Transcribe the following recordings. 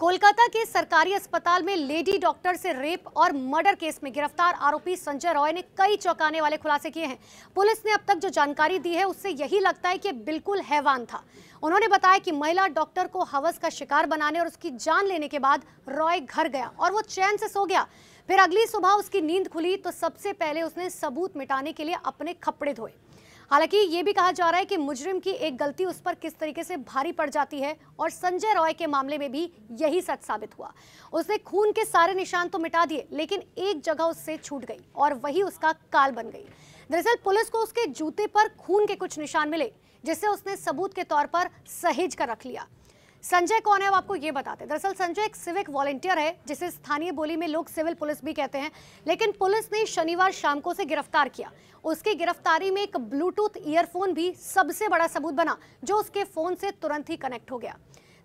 कोलकाता के सरकारी अस्पताल में लेडी डॉक्टर से रेप और मर्डर केस में गिरफ्तार आरोपी संजय रॉय ने कई चौंकाने वाले खुलासे किए हैं पुलिस ने अब तक जो जानकारी दी है उससे यही लगता है कि बिल्कुल हैवान था उन्होंने बताया कि महिला डॉक्टर को हवस का शिकार बनाने और उसकी जान लेने के बाद रॉय घर गया और वो चैन से सो गया फिर अगली सुबह उसकी नींद खुली तो सबसे पहले उसने सबूत मिटाने के लिए अपने खपड़े धोए हालांकि ये भी कहा जा रहा है कि मुजरिम की एक गलती उस पर किस तरीके से भारी पड़ जाती है और संजय रॉय के मामले में भी यही सच साबित हुआ उसने खून के सारे निशान तो मिटा दिए लेकिन एक जगह उससे छूट गई और वही उसका काल बन गई दरअसल पुलिस को उसके जूते पर खून के कुछ निशान मिले जिसे उसने सबूत के तौर पर सहेज कर रख लिया संजय कौन है वो आपको ये बताते हैं दरअसल संजय एक सिविक वॉलेंटियर है जिसे स्थानीय बोली में लोग सिविल पुलिस भी कहते हैं लेकिन पुलिस ने शनिवार शाम को उसे गिरफ्तार किया उसकी गिरफ्तारी में एक ब्लूटूथ ईयरफोन भी सबसे बड़ा सबूत बना जो उसके फ़ोन से तुरंत ही कनेक्ट हो गया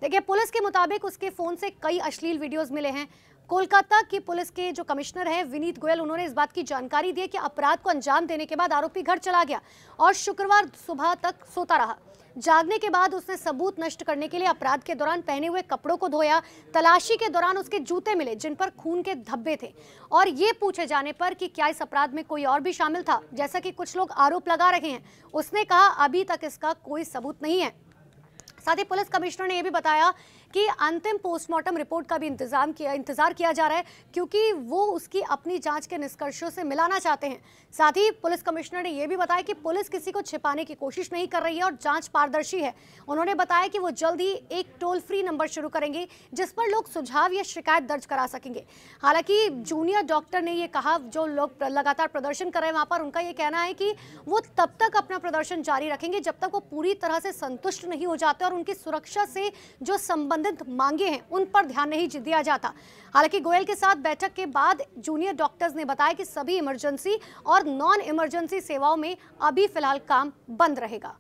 देखिए पुलिस के मुताबिक उसके फ़ोन से कई अश्लील वीडियोज़ मिले हैं कोलकाता की पुलिस के जो कमिश्नर हैं विनीत गोयल उन्होंने इस बात की जानकारी दी कि अपराध को अंजाम देने के बाद आरोपी घर चला गया और शुक्रवार सुबह तक सोता रहा जागने के बाद उसने सबूत नष्ट करने के लिए अपराध के दौरान पहने हुए कपड़ों को धोया तलाशी के दौरान उसके जूते मिले जिन पर खून के धब्बे थे और ये पूछे जाने पर कि क्या इस अपराध में कोई और भी शामिल था जैसा कि कुछ लोग आरोप लगा रहे हैं उसने कहा अभी तक इसका कोई सबूत नहीं है साथ ही पुलिस कमिश्नर ने यह भी बताया कि अंतिम पोस्टमार्टम रिपोर्ट का भी इंतजाम किया इंतजार किया जा रहा है क्योंकि वो उसकी अपनी जांच के निष्कर्षों से मिलाना चाहते हैं साथ ही पुलिस कमिश्नर ने यह भी बताया कि पुलिस किसी को छिपाने की कोशिश नहीं कर रही है और जांच पारदर्शी है उन्होंने बताया कि वो जल्द ही एक टोल फ्री नंबर शुरू करेंगे जिस पर लोग सुझाव या शिकायत दर्ज करा सकेंगे हालांकि जूनियर डॉक्टर ने यह कहा जो लोग लगातार प्रदर्शन कर रहे हैं वहां पर उनका यह कहना है कि वो तब तक अपना प्रदर्शन जारी रखेंगे जब तक वो पूरी तरह से संतुष्ट नहीं हो जाते और उनकी सुरक्षा से जो संबंध संबंधित मांगे हैं उन पर ध्यान नहीं दिया जाता हालांकि गोयल के साथ बैठक के बाद जूनियर डॉक्टर्स ने बताया कि सभी इमरजेंसी और नॉन इमरजेंसी सेवाओं में अभी फिलहाल काम बंद रहेगा